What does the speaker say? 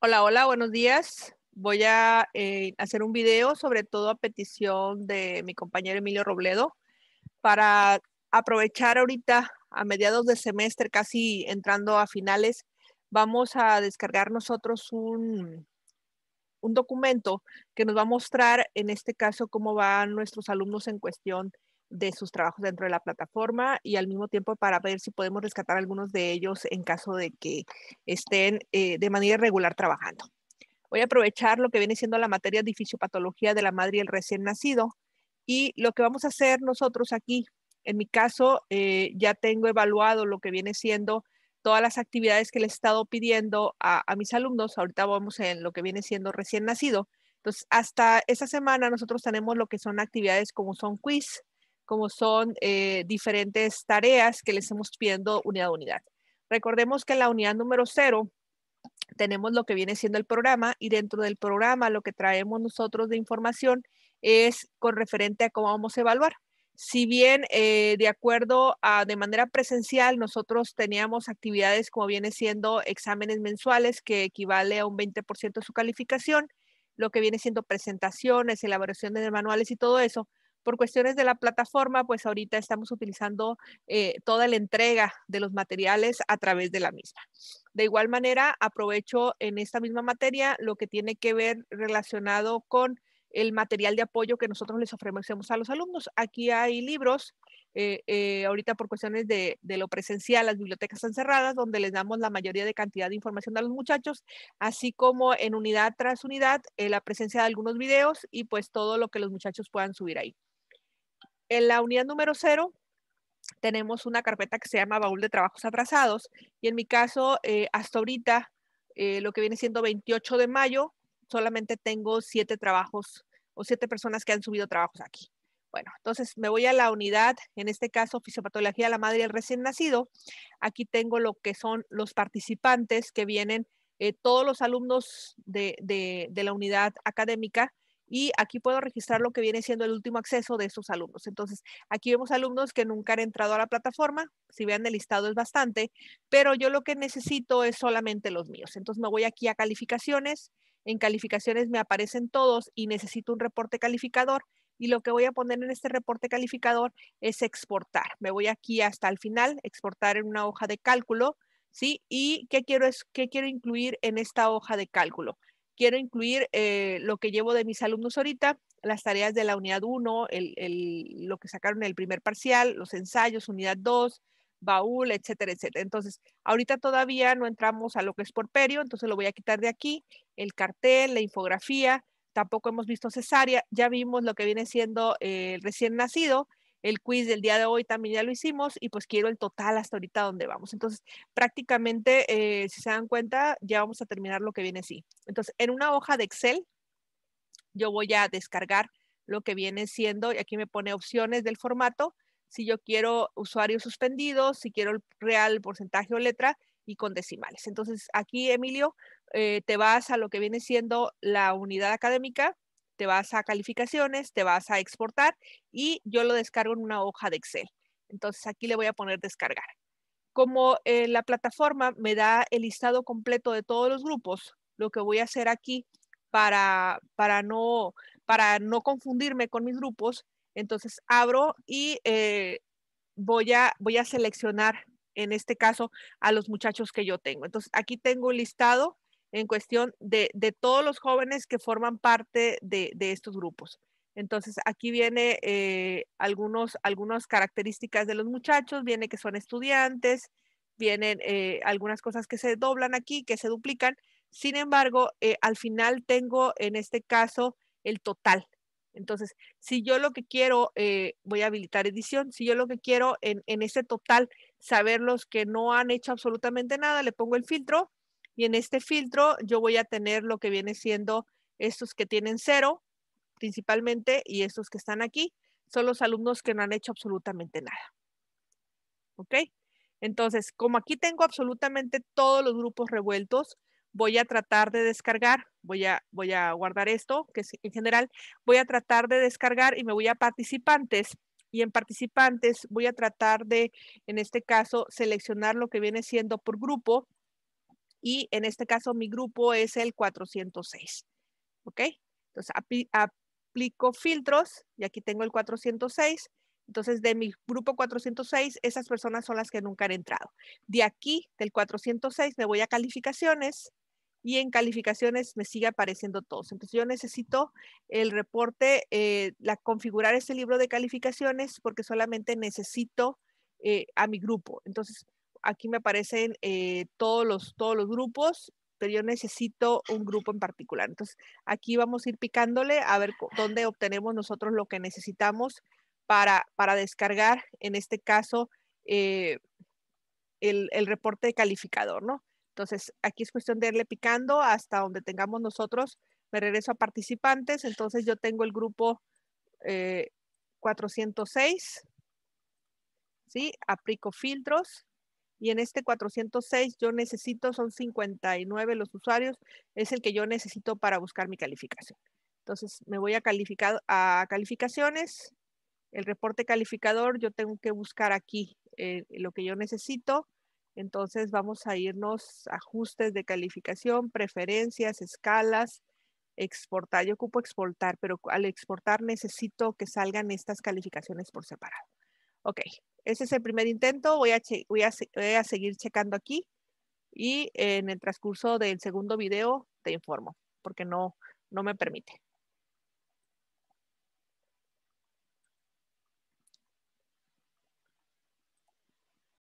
Hola, hola, buenos días. Voy a eh, hacer un video, sobre todo a petición de mi compañero Emilio Robledo, para aprovechar ahorita a mediados de semestre, casi entrando a finales, vamos a descargar nosotros un, un documento que nos va a mostrar, en este caso, cómo van nuestros alumnos en cuestión de sus trabajos dentro de la plataforma y al mismo tiempo para ver si podemos rescatar algunos de ellos en caso de que estén eh, de manera irregular trabajando. Voy a aprovechar lo que viene siendo la materia de fisiopatología de la madre y el recién nacido y lo que vamos a hacer nosotros aquí, en mi caso, eh, ya tengo evaluado lo que viene siendo todas las actividades que le he estado pidiendo a, a mis alumnos. Ahorita vamos en lo que viene siendo recién nacido. Entonces, hasta esta semana nosotros tenemos lo que son actividades como son quiz, como son eh, diferentes tareas que les estamos pidiendo unidad a unidad. Recordemos que en la unidad número cero tenemos lo que viene siendo el programa y dentro del programa lo que traemos nosotros de información es con referente a cómo vamos a evaluar. Si bien eh, de acuerdo a de manera presencial nosotros teníamos actividades como viene siendo exámenes mensuales que equivale a un 20% de su calificación, lo que viene siendo presentaciones, elaboración de manuales y todo eso, por cuestiones de la plataforma, pues ahorita estamos utilizando eh, toda la entrega de los materiales a través de la misma. De igual manera, aprovecho en esta misma materia lo que tiene que ver relacionado con el material de apoyo que nosotros les ofrecemos a los alumnos. Aquí hay libros, eh, eh, ahorita por cuestiones de, lo presencial, las bibliotecas están cerradas, donde les damos la mayoría de cantidad de información a los muchachos, así como en unidad tras unidad, la presencia de algunos videos y pues todo lo que los muchachos puedan subir ahí. En la unidad número cero tenemos una carpeta que se llama baúl de trabajos atrasados y en mi caso, eh, hasta ahorita, eh, lo que viene siendo 28 de mayo, solamente tengo siete trabajos o siete personas que han subido trabajos aquí. Bueno, entonces me voy a la unidad, en este caso fisiopatología de la madre y el recién nacido. Aquí tengo lo que son los participantes que vienen, eh, todos los alumnos de la unidad académica y aquí puedo registrar lo que viene siendo el último acceso de esos alumnos. Entonces, aquí vemos alumnos que nunca han entrado a la plataforma, si vean el listado es bastante, pero yo lo que necesito es solamente los míos. Entonces me voy aquí a calificaciones, en calificaciones me aparecen todos y necesito un reporte calificador y lo que voy a poner en este reporte calificador es exportar. Me voy aquí hasta el final, exportar en una hoja de cálculo, ¿sí? ¿Y qué quiero, es, qué quiero incluir en esta hoja de cálculo? quiero incluir eh, lo que llevo de mis alumnos ahorita, las tareas de la unidad 1, lo que sacaron en el primer parcial, los ensayos, unidad 2, baúl, etcétera, etcétera. Entonces, ahorita todavía no entramos a lo que es por porperio, entonces lo voy a quitar de aquí, el cartel, la infografía, tampoco hemos visto cesárea, ya vimos lo que viene siendo el recién nacido, el quiz del día de hoy también ya lo hicimos y pues quiero el total hasta ahorita donde vamos. Entonces, prácticamente, eh, si se dan cuenta, ya vamos a terminar lo que viene así. Entonces, en una hoja de Excel, yo voy a descargar lo que viene siendo, y aquí me pone opciones del formato, si yo quiero usuarios suspendidos, si quiero el real, porcentaje o letra y con decimales. Entonces, aquí, Emilio, eh, te vas a lo que viene siendo la unidad académica, te vas a calificaciones, te vas a exportar y yo lo descargo en una hoja de Excel. Entonces aquí le voy a poner descargar. Como eh, la plataforma me da el listado completo de todos los grupos, lo que voy a hacer aquí para, para, no, para no confundirme con mis grupos, entonces abro y eh, voy, a, voy a seleccionar, en este caso, a los muchachos que yo tengo. Entonces aquí tengo el listado en cuestión de, todos los jóvenes que forman parte de, estos grupos. Entonces, aquí viene eh, algunos, algunas características de los muchachos, viene que son estudiantes, vienen eh, algunas cosas que se doblan aquí, que se duplican. Sin embargo, eh, al final tengo en este caso el total. Entonces, si yo lo que quiero, voy a habilitar edición, si yo lo que quiero en, en ese total saber los que no han hecho absolutamente nada, le pongo el filtro y en este filtro yo voy a tener lo que viene siendo estos que tienen cero principalmente y estos que están aquí son los alumnos que no han hecho absolutamente nada. ¿Ok? Entonces, como aquí tengo absolutamente todos los grupos revueltos, voy a tratar de descargar, voy a, voy a guardar esto, que es, en general voy a tratar de descargar y me voy a participantes. Y en participantes voy a tratar de, en este caso, seleccionar lo que viene siendo por grupo y en este caso mi grupo es el 406. ¿Ok? Entonces aplico filtros y aquí tengo el 406. Entonces de mi grupo 406, esas personas son las que nunca han entrado. De aquí, del 406, me voy a calificaciones y en calificaciones me sigue apareciendo todos. Entonces yo necesito el reporte, eh, la, configurar este libro de calificaciones porque solamente necesito eh, a mi grupo. Entonces aquí me aparecen eh, todos, los, todos los grupos, pero yo necesito un grupo en particular. Entonces, aquí vamos a ir picándole a ver dónde obtenemos nosotros lo que necesitamos para, para descargar, en este caso, eh, el, el, reporte de calificador, ¿no? Entonces, aquí es cuestión de irle picando hasta donde tengamos nosotros. Me regreso a participantes, entonces yo tengo el grupo 406, eh, ¿sí? Aplico filtros y en este 406 yo necesito, son 59 los usuarios, es el que yo necesito para buscar mi calificación. Entonces me voy a, calificar a calificaciones, el reporte calificador, yo tengo que buscar aquí eh, lo que yo necesito. Entonces vamos a irnos ajustes de calificación, preferencias, escalas, exportar. Yo ocupo exportar, pero al exportar necesito que salgan estas calificaciones por separado. Ok, ese es el primer intento, voy a, voy seguir checando aquí y en el transcurso del segundo video te informo, porque no, no me permite.